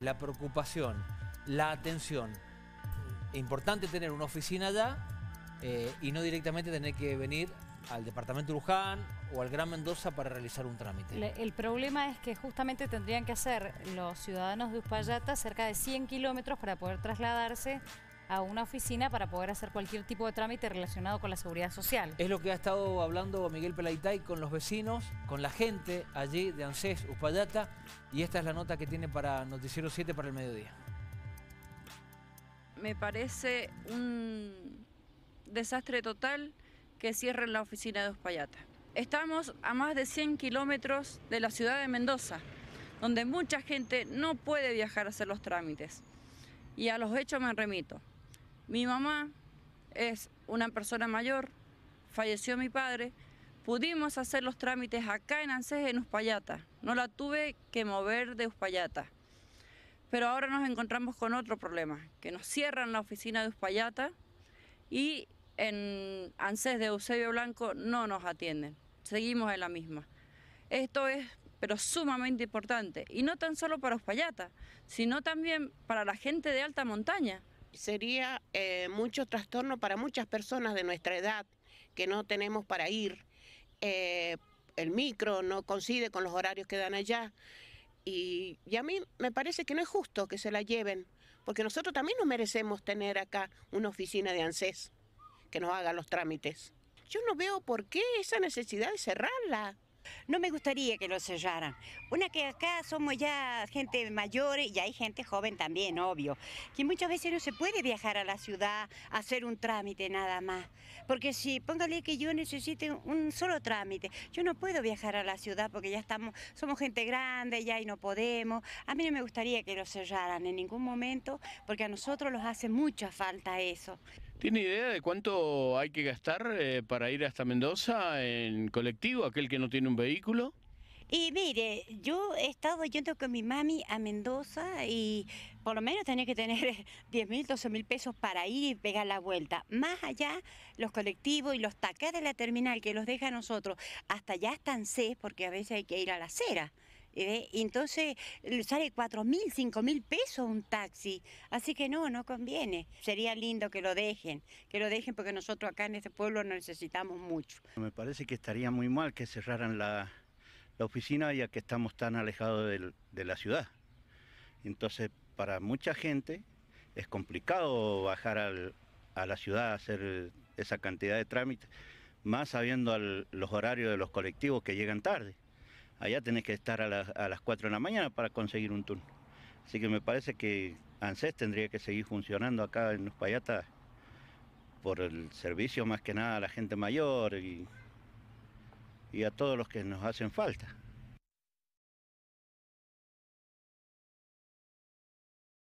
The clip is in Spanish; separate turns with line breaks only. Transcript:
la preocupación, la atención. Es importante tener una oficina allá eh, y no directamente tener que venir al departamento de Luján o al Gran Mendoza para realizar un trámite.
el problema es que justamente tendrían que hacer los ciudadanos de Uspallata cerca de 100 kilómetros para poder trasladarse a una oficina para poder hacer cualquier tipo de trámite relacionado con la seguridad social.
Es lo que ha estado hablando Miguel Pelaitay con los vecinos, con la gente allí de ANSES, Uspallata... y esta es la nota que tiene para Noticiero 7 para el mediodía.
Me parece un desastre total que cierren la oficina de Uspallata. Estamos a más de 100 kilómetros de la ciudad de Mendoza, donde mucha gente no puede viajar a hacer los trámites. Y a los hechos me remito. Mi mamá es una persona mayor, falleció mi padre, pudimos hacer los trámites acá en ANSES en Uspallata, no la tuve que mover de Uspallata. Pero ahora nos encontramos con otro problema, que nos cierran la oficina de Uspallata y en ANSES de Eusebio Blanco no nos atienden, seguimos en la misma. Esto es pero sumamente importante, y no tan solo para Uspallata, sino
también para la gente de alta montaña sería eh, mucho trastorno para muchas personas de nuestra edad que no tenemos para ir. Eh, el micro no coincide con los horarios que dan allá. Y, y, a mí me parece que no es justo que se la lleven, porque nosotros también nos merecemos tener acá una oficina de ANSES que nos haga los trámites. Yo no veo por qué esa necesidad de cerrarla. No me gustaría que lo cerraran. Una que acá somos ya gente mayor y hay gente joven también, obvio, que muchas veces no se puede viajar a la ciudad a hacer un trámite nada más. Porque si, póngale que yo necesite un solo trámite, yo no puedo viajar a la ciudad porque ya estamos, somos gente grande ya y no podemos. A mí no me gustaría que lo cerraran en ningún momento porque a nosotros nos hace mucha falta eso.
¿Tiene idea de cuánto hay que gastar eh, para ir hasta Mendoza en colectivo, aquel que no tiene un vehículo?
Y mire, yo he estado yendo con mi mami a Mendoza y por lo menos tenía que tener 10 mil, 12 mil pesos para ir y pegar la vuelta. Más allá, los colectivos y los taques de la terminal que los deja a nosotros, hasta allá están seis porque a veces hay que ir a la acera. ¿eh? Entonces sale 4 mil, 5 mil pesos un taxi, así que no, no conviene. Sería lindo que lo dejen, que lo dejen porque nosotros acá en este pueblo necesitamos mucho.
Me parece que estaría muy mal que cerraran la, oficina ya que estamos tan alejados de la ciudad. Entonces, para mucha gente es complicado bajar a la ciudad a hacer esa cantidad de trámites, más sabiendo los horarios de los colectivos que llegan tarde allá tenés que estar a, las 4 de la mañana para conseguir un turno. Así que me parece que ANSES tendría que seguir funcionando acá en Los Payatas por el servicio más que nada a la gente mayor y a todos los que nos
hacen falta.